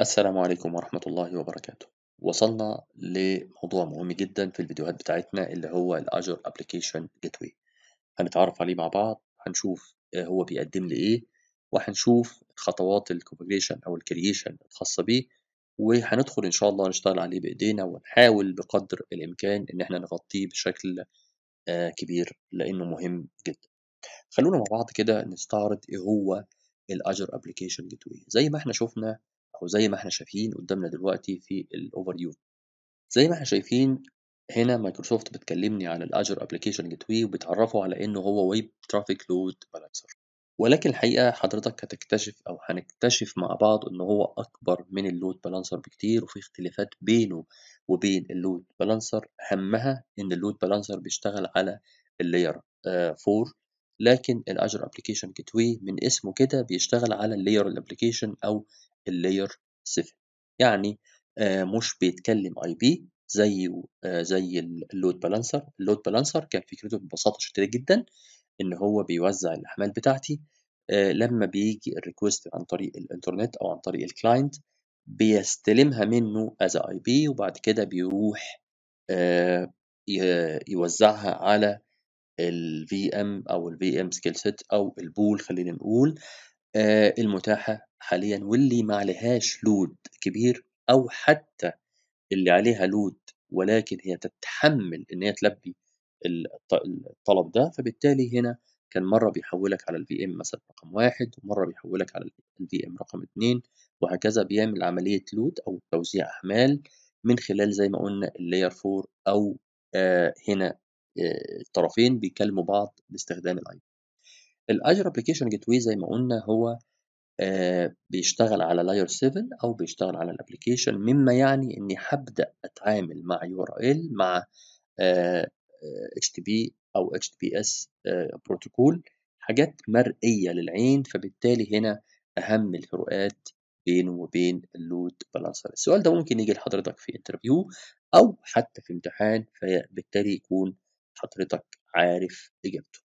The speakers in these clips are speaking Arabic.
السلام عليكم ورحمة الله وبركاته وصلنا لموضوع مهم جدا في الفيديوهات بتاعتنا اللي هو الاجر أبليكيشن Gateway هنتعرف عليه مع بعض هنشوف هو بيقدم لي ايه وهنشوف خطوات الكونفجريشن او الكرييشن الخاصة بيه وهندخل ان شاء الله نشتغل عليه بايدينا ونحاول بقدر الامكان ان احنا نغطيه بشكل آه، كبير لانه مهم جدا خلونا مع بعض كده نستعرض ايه هو الاجر أبليكيشن Gateway زي ما احنا شفنا وزي ما احنا شايفين قدامنا دلوقتي في الاوفر فيو زي ما احنا شايفين هنا مايكروسوفت بتكلمني على الاجر ابلكيشن جيت واي وبتعرفه على انه هو ويب ترافيك لود بالانسر ولكن الحقيقه حضرتك هتكتشف او هنكتشف مع بعض ان هو اكبر من اللود بالانسر بكتير وفي اختلافات بينه وبين اللود بالانسر اهمها ان اللود بالانسر بيشتغل على اللاير آه، 4 لكن الاجر ابلكيشن جيت واي من اسمه كده بيشتغل على اللاير الابلكيشن او اللاير 7 يعني آه، مش بيتكلم اي بي زي آه، زي اللود بالانسر اللود بالانسر كان فكرته ببساطه شديده جدا ان هو بيوزع الاحمال بتاعتي آه، لما بيجي الريكوست عن طريق الانترنت او عن طريق الكلاينت بيستلمها منه از اي بي وبعد كده بيروح يوزعها على الفي ام او الفي ام سكيل سيت او البول خلينا نقول آه، المتاحة حاليا واللي ما عليهاش لود كبير أو حتى اللي عليها لود ولكن هي تتحمل إن هي تلبي الطلب ده فبالتالي هنا كان مرة بيحولك على الفي ام مثلا رقم واحد ومرة بيحولك على الفي ام رقم اتنين وهكذا بيعمل عملية لود أو توزيع أحمال من خلال زي ما قلنا اللاير فور أو آه، هنا آه، الطرفين بيكلموا بعض باستخدام الاي الاجر ابلكيشن جيت واي زي ما قلنا هو آه بيشتغل على لاير 7 او بيشتغل على الابلكيشن مما يعني اني هبدا اتعامل مع يو ار ال مع اتش تي بي او اتش تي بي اس بروتوكول حاجات مرئيه للعين فبالتالي هنا اهم الفروقات بينه وبين اللود بالانسر السؤال ده ممكن يجي لحضرتك في انترفيو او حتى في امتحان فبالتالي يكون حضرتك عارف اجابته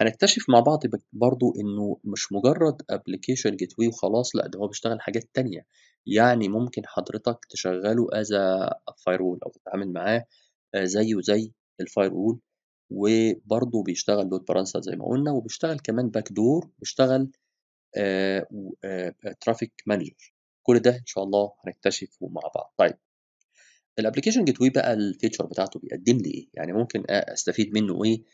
هنكتشف مع بعض برضو إنه مش مجرد ابلكيشن جيت واي وخلاص، لأ ده هو بيشتغل حاجات تانية، يعني ممكن حضرتك تشغله أزا فاير وول أو تتعامل معاه آه، زيه زي وول وبرضه بيشتغل لود برانسا زي ما قلنا، وبيشتغل كمان باك دور وبيشتغل ترافيك مانجر كل ده إن شاء الله هنكتشفه مع بعض. طيب الابلكيشن جيت واي بقى الفيتشر بتاعته بيقدم لي إيه؟ يعني ممكن أستفيد منه إيه؟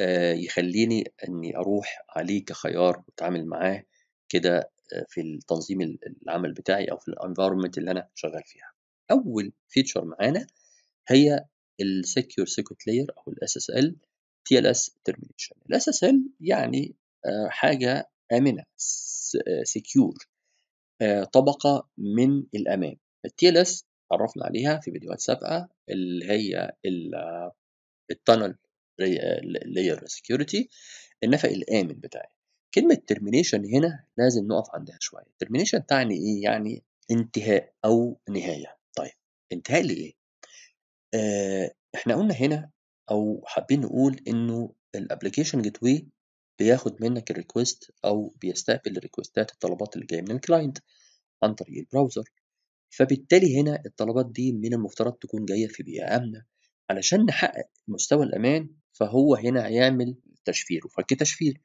آه، يخلّيني إني أروح عليه كخيار وأتعامل معاه كده آه، في التنظيم العمل بتاعي أو في الانفايرمنت اللي أنا شغّال فيها. أول فيتشر معانا هي السكيور سيكوت لاير أو الSSL الاس اس ال يعني آه، حاجة آمنة سكيور طبقة من الأمان. ال اس اتعرّفنا عليها في فيديوهات سابقة اللي هي التانل لاير سكيورتي النفق الآمن بتاعي كلمة ترمينيشن هنا لازم نقف عندها شوية ترمينيشن تعني إيه؟ يعني انتهاء أو نهاية طيب انتهاء لإيه؟ آه إحنا قلنا هنا أو حابين نقول إنه الابلكيشن جيت واي بياخد منك الريكوست أو بيستقبل الريكوستات الطلبات اللي جاية من الكلاينت عن طريق البراوزر فبالتالي هنا الطلبات دي من المفترض تكون جاية في بيئة آمنة علشان نحقق مستوى الأمان فهو هنا هيعمل تشفير وفك تشفير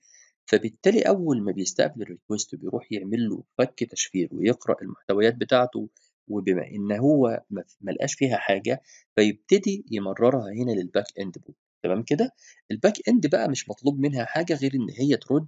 فبالتالي اول ما بيستقبل الريكوست بيروح يعمل له فك تشفير ويقرا المحتويات بتاعته وبما ان هو ما لقاش فيها حاجه فيبتدي يمررها هنا للباك اند بوت تمام كده الباك اند بقى مش مطلوب منها حاجه غير ان هي ترد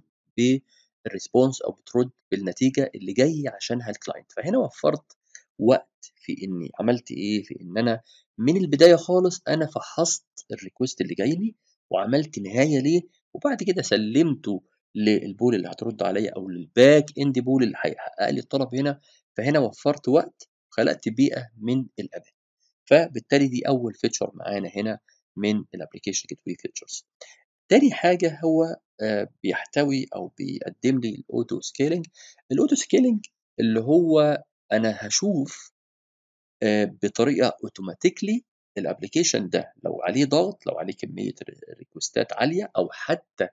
بالريسبونس او بترد بالنتيجه اللي جاي عشانها الكلاينت فهنا وفرت وقت في اني عملت ايه في ان انا من البدايه خالص انا فحصت الريكوست اللي جاي لي وعملت نهايه ليه وبعد كده سلمته للبول اللي هترد عليا او للباك اند بول اللي هيحقق لي الطلب هنا فهنا وفرت وقت وخلقت بيئه من الامان فبالتالي دي اول فيتشر معانا هنا من الابلكيشن جيتوي فيتشرز تاني حاجه هو آه، بيحتوي او بيقدم لي الاوتو سكيلينج الاوتو سكيلينج اللي هو انا هشوف آه، بطريقه اوتوماتيكلي الابلكيشن ده لو عليه ضغط لو عليه كميه ريكوستات عاليه او حتى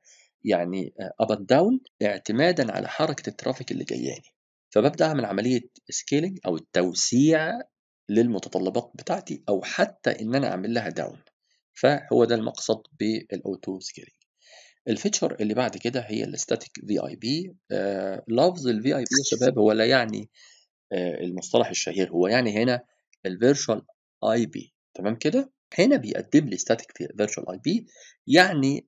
يعني اب اند داون اعتمادا على حركه الترافيك اللي جاياني فببدا اعمل عمليه سكيلينج او التوسيع للمتطلبات بتاعتي او حتى ان انا اعمل لها داون فهو ده المقصد بالاوتو سكيلينج الفيتشر اللي بعد كده هي الاستاتيك في اي بي لفظ الفي اي بي يا شباب هو لا يعني آه، المصطلح الشهير هو يعني هنا الفيرشوال اي بي تمام كده هنا بيقدم لي static virtual اي بي يعني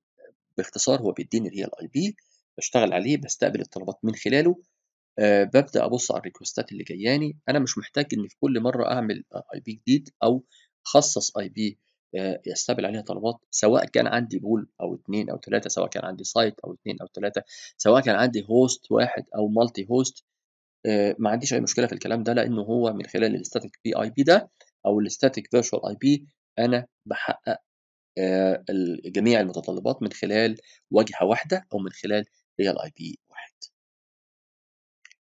باختصار هو بيديني الريال اي بي بشتغل عليه بستقبل الطلبات من خلاله أه ببدا ابص على الريكوستات اللي جاياني انا مش محتاج ان في كل مره اعمل اي آه، بي جديد او اخصص اي آه، بي يستقبل عليها طلبات سواء كان عندي بول او اثنين او ثلاثه سواء كان عندي سايت او اثنين او ثلاثه سواء كان عندي هوست واحد او مالتي هوست أه ما عنديش اي مشكله في الكلام ده لانه هو من خلال الستاتيك بي اي بي ده او الستاتيك فيرتشوال اي بي انا بحقق آه، جميع المتطلبات من خلال واجهه واحده او من خلال ريال اي بي واحد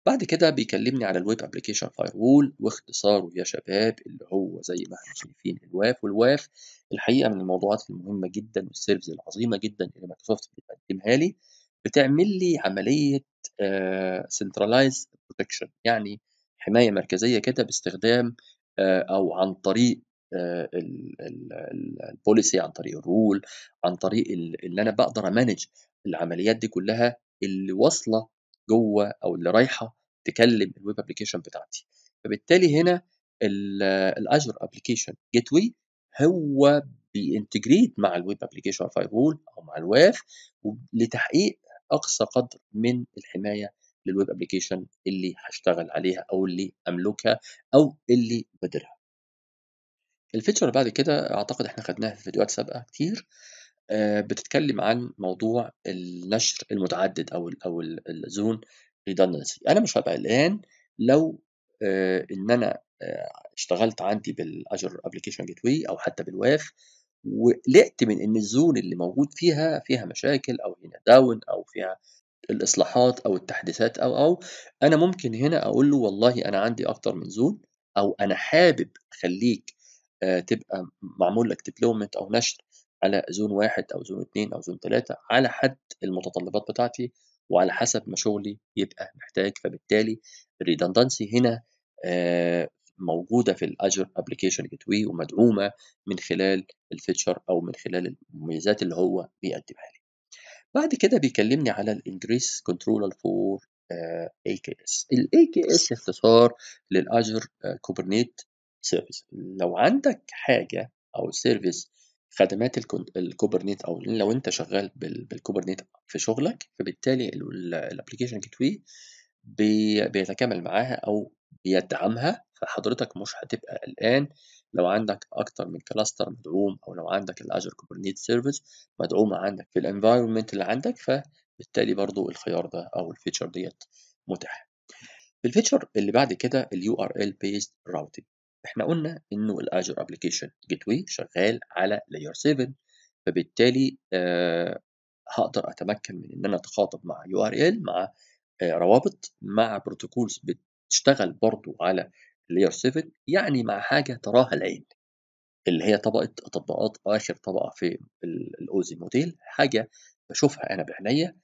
بعد كده بيكلمني على الويب ابلكيشن فاير وول واختصاره يا شباب اللي هو زي ما احنا شايفين الواف والواف الحقيقه من الموضوعات المهمه جدا والسيرفز العظيمه جدا اللي مايكروسوفت بتقدمها لي بتعمل لي عمليه سنترلايز آه، بروتكشن يعني حمايه مركزيه كده باستخدام آه، او عن طريق آه، البوليسي عن طريق الرول عن طريق اللي انا بقدر امانج العمليات دي كلها اللي واصله جوه او اللي رايحه تكلم الويب ابلكيشن بتاعتي فبالتالي هنا الاجر ابلكيشن جيت واي هو بينتجريت مع الويب ابلكيشن فاير او مع الواف لتحقيق اقصى قدر من الحمايه للويب ابلكيشن اللي هشتغل عليها او اللي املكها او اللي بديرها الفيتشر بعد كده اعتقد احنا خدناها في فيديوهات سابقه كتير آه، بتتكلم عن موضوع النشر المتعدد او الـ او الزون ريدندنسي انا مش هبقى الان لو آه، ان انا آه، اشتغلت عندي بالاجر ابلكيشن جيت واي او حتى بالواف وقلقت من ان الزون اللي موجود فيها فيها مشاكل او هنا داون او فيها الاصلاحات او التحديثات او او انا ممكن هنا اقول له والله انا عندي اكتر من زون او انا حابب اخليك آه، تبقى معمول لك ديبلومنت او نشر على زون واحد او زون اثنين او زون ثلاثة على حد المتطلبات بتاعتي وعلى حسب ما شغلي يبقى محتاج فبالتالي الريدندنسي هنا آه، موجوده في الاجر ابلكيشن جيت وي ومدعومه من خلال الفيتشر او من خلال المميزات اللي هو بيقدمها لي بعد كده بيكلمني على الانجريس كنترولر فور اي كي اس الاي كي اس اختصار للاجر كوبرنيت سيرفيس لو عندك حاجه او سيرفيس خدمات الكوبرنيت او لو انت شغال بالكوبرنيت في شغلك فبالتالي الابلكيشن جيت واي بيتكامل معاها او بيدعمها فحضرتك مش هتبقى قلقان لو عندك أكتر من كلاستر مدعوم أو لو عندك الأجر كوبرنيت سيرفيس مدعومة عندك في الانفايرمنت اللي عندك فبالتالي برضو الخيار ده أو الفيتشر ديت متاح. الفيتشر اللي بعد كده ال URL based routing احنا قلنا انه الازر ابلكيشن جيت واي شغال على لاير 7 فبالتالي آه هقدر اتمكن من ان انا اتخاطب مع يو ار ال مع آه روابط مع بروتوكولز بتشتغل برضو على اللي هي يعني مع حاجة تراها العين اللي هي طبقة طبقات آخر طبقة في الأوزي موديل حاجة بشوفها أنا بعينيا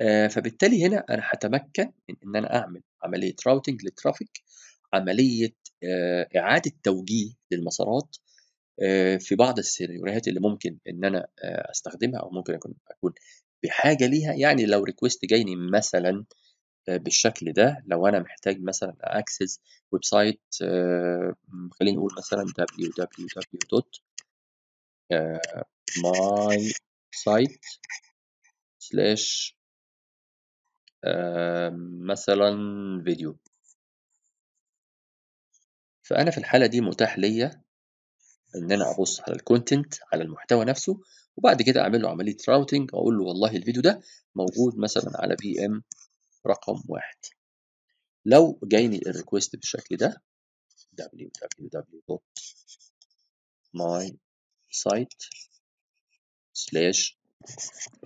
آه، فبالتالي هنا أنا هتمكن من إن أنا أعمل عملية راوتنج للترافيك عملية آه، إعادة توجيه للمسارات آه، في بعض السيناريوهات اللي ممكن إن أنا أستخدمها أو ممكن أكون أكون بحاجة ليها يعني لو ريكوست جايني مثلا آه، بالشكل ده لو انا محتاج مثلا اكسس ويب سايت آه، خلينا نقول مثلا www.mysite آه، slash مثلا فيديو فانا في الحاله دي متاح ليا ان انا ابص على الكونتنت على المحتوى نفسه وبعد كده اعمل له عمليه راوتنج اقول له والله الفيديو ده موجود مثلا على بي ام رقم واحد لو جايني الريكوست بالشكل ده www.mysite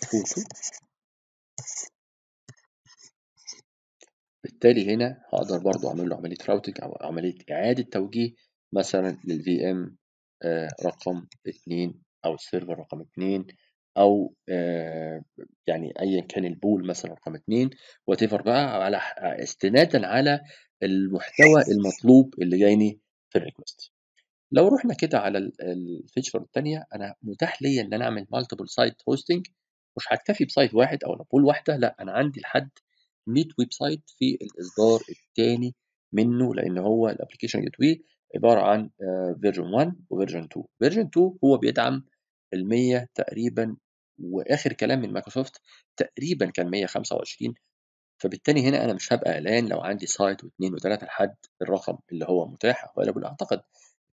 photo بالتالي هنا هقدر برضو اعمل له عمليه راوتنج او عمليه اعاده توجيه مثلا للفي ام آه، رقم 2 او السيرفر رقم 2 او آه، يعني ايا كان البول مثلا رقم اثنين وات بقى على استنادا على المحتوى المطلوب اللي جايني في الريكوست لو رحنا كده على الفيتشر الثانيه انا متاح ليا ان انا اعمل مالتيبل سايت هوستنج مش هكتفي بسايت واحد او بول واحده لا انا عندي لحد 100 ويب سايت في الاصدار الثاني منه لان هو الابلكيشن جيت وي عباره عن فيرجن 1 وفيرجن 2 فيرجن 2 هو بيدعم ال 100 تقريبا واخر كلام من مايكروسوفت تقريبا كان 125 فبالتالي هنا انا مش هبقى قلقان لو عندي سايت واثنين وثلاثه لحد الرقم اللي هو متاح available اعتقد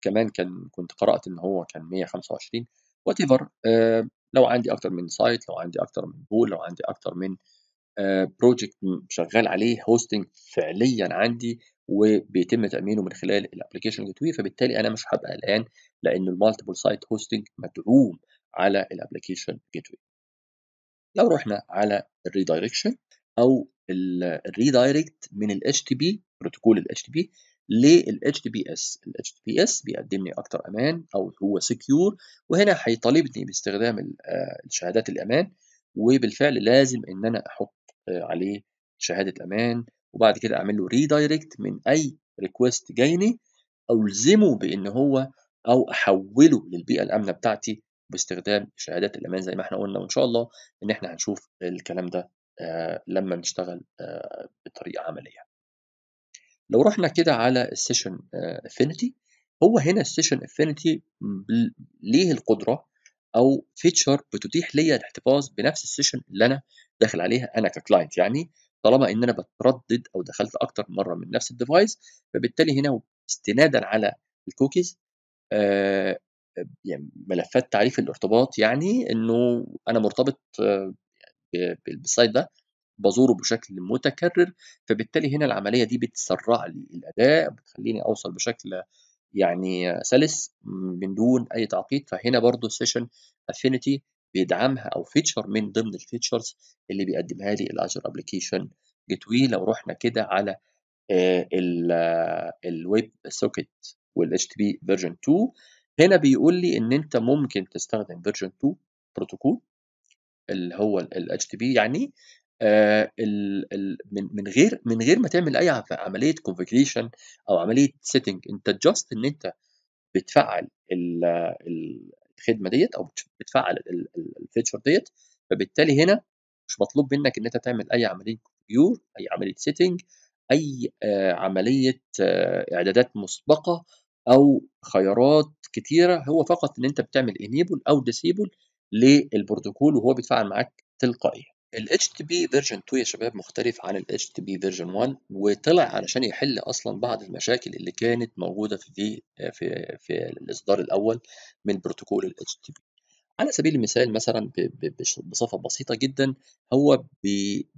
كمان كان كنت قرات ان هو كان 125 وات ايفر آه لو عندي اكتر من سايت لو عندي اكتر من بول لو عندي اكتر من بروجكت آه، شغال عليه هوستنج فعليا عندي وبيتم تامينه من خلال الابلكيشن جيت فبالتالي انا مش هبقى قلقان لان المالتيبل سايت هوستنج مدعوم على الابلكيشن جيت لو رحنا على الريدايركشن او الريدايركت من ال HTTP بروتوكول ال HTTP لل HTTPS ال HTTPS بيقدم لي اكتر امان او هو سكيور وهنا هيطالبني باستخدام آه، شهادات الامان وبالفعل لازم ان انا احط آه، عليه شهاده امان وبعد كده اعمل له ريدايركت من اي ريكوست جايني الزمه بان هو او احوله للبيئه الامنه بتاعتي باستخدام شهادات الأمان زي ما احنا قلنا وإن شاء الله إن احنا هنشوف الكلام ده آه، لما نشتغل آه، بطريقة عملية. لو رحنا كده على السيشن افينيتي آه، هو هنا السيشن افينيتي ليه القدرة أو فيتشر بتتيح ليا الاحتفاظ بنفس السيشن اللي أنا داخل عليها أنا ككلاينت يعني طالما ان انا بتردد او دخلت اكتر مره من نفس الديفايس فبالتالي هنا استنادا على الكوكيز يعني ملفات تعريف الارتباط يعني انه انا مرتبط آه، بالسايت ده بزوره بشكل متكرر فبالتالي هنا العمليه دي بتسرع لي الاداء بتخليني اوصل بشكل يعني سلس من دون اي تعقيد فهنا برضو سيشن افينيتي بيدعمها او فيتشر من ضمن الفيتشرز اللي بيقدمها لي الاجر ابلكيشن جيت لو رحنا كده على الويب سوكيت والاتش تي بي فيرجن 2 هنا بيقول لي ان انت ممكن تستخدم فيرجن 2 بروتوكول اللي هو ال HTTP يعني آه من من غير من غير ما تعمل اي عمليه كونفجريشن او عمليه سيتنج انت جاست ان انت بتفعل الخدمه ديت او بتفعل الفيتشر ديت فبالتالي هنا مش مطلوب منك ان انت تعمل اي عمليه كونفجور اي عمليه سيتنج اي آه عمليه آه اعدادات مسبقه او خيارات كتيره هو فقط ان انت بتعمل انيبل او ديسيبل للبروتوكول وهو بيتفاعل معاك تلقائيا ال HTTP فيرجن 2 يا شباب مختلف عن ال HTTP فيرجن 1 وطلع علشان يحل اصلا بعض المشاكل اللي كانت موجوده في في في الاصدار الاول من بروتوكول ال HTTP على سبيل المثال مثلا بصفه بسيطه جدا هو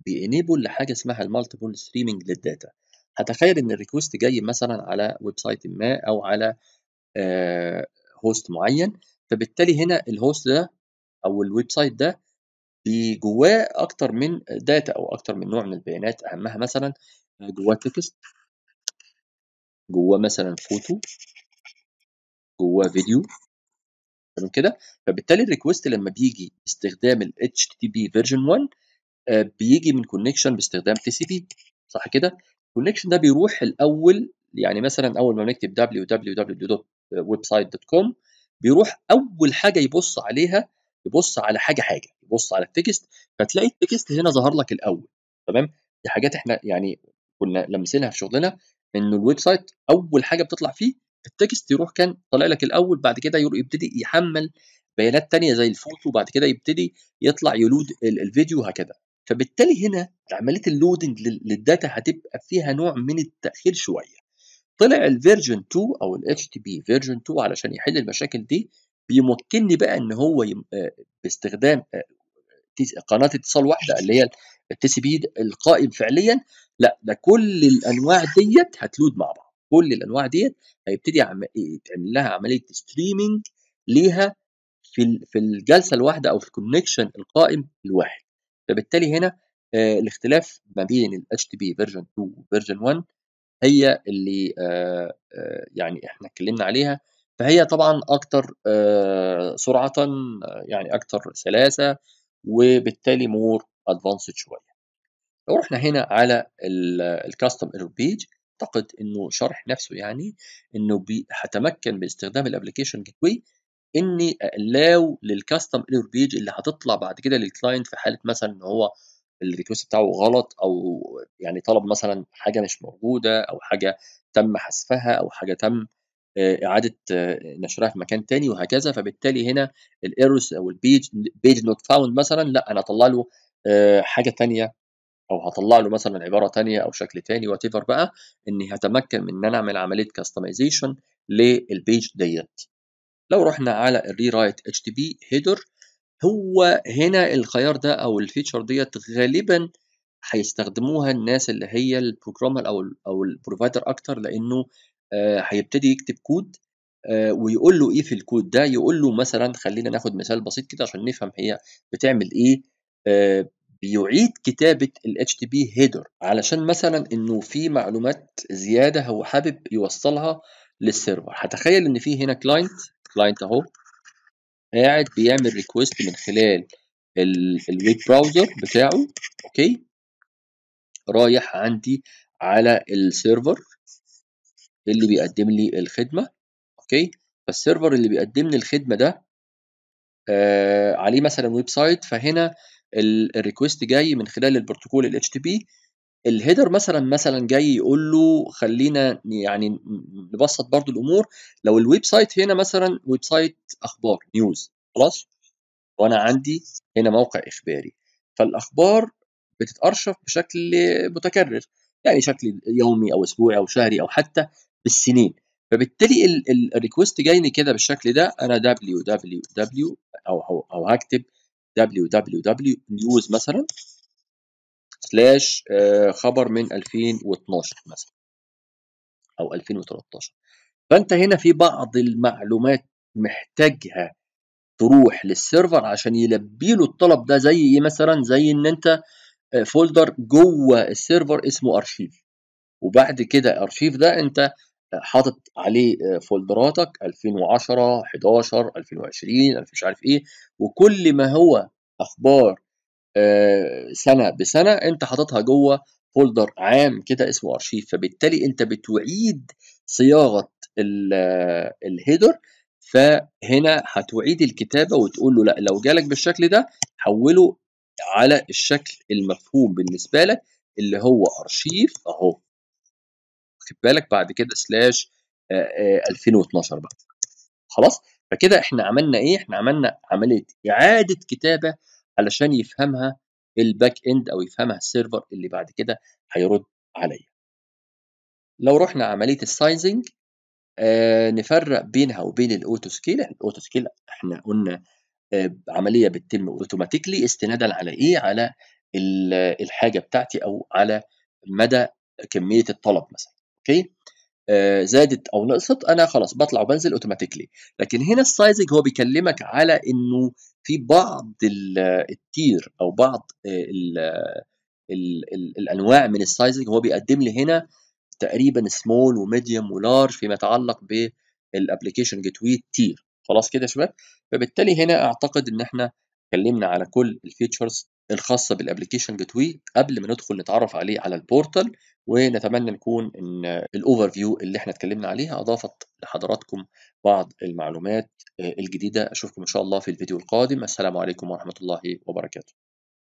بينيبل لحاجه اسمها المالتيبل ستريمنج للداتا هتخيل ان الريكوست جاي مثلا على ويب سايت ما او على هوست آه، معين فبالتالي هنا الهوست ده او الويب سايت ده بجواه اكتر من داتا او اكتر من نوع من البيانات اهمها مثلا جواه تكست جواه مثلا فوتو جواه فيديو تمام كده فبالتالي الريكوست لما بيجي باستخدام ال HTTP version 1 آه، بيجي من كونكشن باستخدام TCP صح كده الكونكشن ده بيروح الاول يعني مثلا اول ما بنكتب www.website.com بيروح اول حاجه يبص عليها يبص على حاجه حاجه يبص على التكست فتلاقي التكست هنا ظهر لك الاول تمام دي حاجات احنا يعني كنا لمسينها في شغلنا انه الويب سايت اول حاجه بتطلع فيه التكست يروح كان طالع لك الاول بعد كده يبتدي يحمل بيانات تانية زي الفوتو بعد كده يبتدي يطلع يلود الفيديو هكذا فبالتالي هنا عمليه اللودنج للداتا هتبقى فيها نوع من التاخير شويه طلع الفيرجن 2 او الاتش تي بي فيرجن 2 علشان يحل المشاكل دي بيمكنني بقى ان هو آه، باستخدام آه، قناه اتصال واحده اللي هي التي سي بي القائم فعليا لا ده كل الانواع ديت هتلود مع بعض كل الانواع ديت هيبتدي يتعمل لها عمليه ستريمنج ليها في في الجلسه الواحده او في الكونكشن القائم الواحد فبالتالي هنا آه، الاختلاف ما بين ال HTTP فيرجن 2 وفيرجن 1 هي اللي آه، آه، يعني احنا اتكلمنا عليها فهي طبعا اكتر سرعه يعني اكتر سلاسه وبالتالي مور ادفانسد شويه لو رحنا هنا على الكاستم ايرور بيج اعتقد انه شرح نفسه يعني انه هتمكن باستخدام الابلكيشن جيت واي اني الاو للكاستم ايرور بيج اللي هتطلع بعد كده للكلاينت في حاله مثلا ان هو الريكوست بتاعه غلط او يعني طلب مثلا حاجه مش موجوده او حاجه تم حذفها او حاجه تم آه، اعاده آه، نشرها في مكان تاني وهكذا فبالتالي هنا الايرورز او البيج بيج نوت فاوند مثلا لا انا اطلع له آه، حاجه تانية او هطلع له مثلا عباره تانية او شكل تاني وات بقى اني هتمكن من ان انا اعمل عمليه كاستمايزيشن للبيج ديت لو رحنا على الريرايت اتش تي بي هيدر هو هنا الخيار ده او الفيتشر ديت غالبا هيستخدموها الناس اللي هي البروجرامر او الـ او البروفايدر اكتر لانه آه، هيبتدي آه يكتب كود آه ويقول له ايه في الكود ده يقول له مثلا خلينا ناخد مثال بسيط كده عشان نفهم هي بتعمل ايه آه بيعيد كتابه ال HTTP هيدر علشان مثلا انه في معلومات زياده هو حابب يوصلها للسيرفر هتخيل ان في هنا كلاينت الكلاينت اهو قاعد بيعمل ريكويست من خلال الويب براوزر بتاعه اوكي رايح عندي على السيرفر اللي بيقدم لي الخدمه اوكي فالسيرفر اللي بيقدم لي الخدمه ده آه عليه مثلا ويب سايت فهنا الريكوست جاي من خلال البروتوكول ال HTTP الهيدر مثلا مثلا جاي يقول له خلينا يعني نبسط برضو الامور لو الويب سايت هنا مثلا ويب سايت اخبار نيوز خلاص وانا عندي هنا موقع اخباري فالاخبار بتتارشف بشكل متكرر يعني شكل يومي او اسبوعي او شهري او حتى بالسنين فبالتالي الريكوست جايني كده بالشكل ده انا www او او, أو هكتب www news مثلا سلاش آه، خبر من 2012 مثلا او 2013 فانت هنا في بعض المعلومات محتاجها تروح للسيرفر عشان يلبي له الطلب ده زي ايه مثلا زي ان انت آه، فولدر جوه السيرفر اسمه ارشيف وبعد كده ارشيف ده انت آه، حاطط عليه فولدراتك 2010 11 2020 مش عارف ايه وكل ما هو اخبار آه، سنه بسنه انت حاططها جوه فولدر عام كده اسمه ارشيف فبالتالي انت بتعيد صياغه الهيدر آه، فهنا هتعيد الكتابه وتقول له لا لو جالك بالشكل ده حوله على الشكل المفهوم بالنسبه لك اللي هو ارشيف اهو واخد بالك بعد كده سلاش آه، 2012 بقى خلاص فكده احنا عملنا ايه احنا عملنا عمليه اعاده كتابه علشان يفهمها الباك اند او يفهمها السيرفر اللي بعد كده هيرد عليا لو رحنا عمليه السايزنج آه نفرق بينها وبين الاوتو سكيل الاوتو سكيل احنا قلنا آه عمليه بتتم اوتوماتيكلي استنادا على ايه على الحاجه بتاعتي او على مدى كميه الطلب مثلا اوكي آه، زادت او نقصت انا خلاص بطلع وبنزل اوتوماتيكلي لكن هنا السايزنج هو بيكلمك على انه في بعض آه، التير او بعض الـ آه، الـ الـ الانواع من السايزنج هو بيقدم لي هنا تقريبا سمول وميديوم ولارج فيما يتعلق بالابلكيشن جيت وي تير خلاص كده يا شباب فبالتالي هنا اعتقد ان احنا اتكلمنا على كل الفيتشرز الخاصه بالابلكيشن بتوي قبل ما ندخل نتعرف عليه على البورتال ونتمنى نكون ان الاوفر فيو اللي احنا اتكلمنا عليها اضافت لحضراتكم بعض المعلومات آه، الجديده اشوفكم ان شاء الله في الفيديو القادم السلام عليكم ورحمه الله وبركاته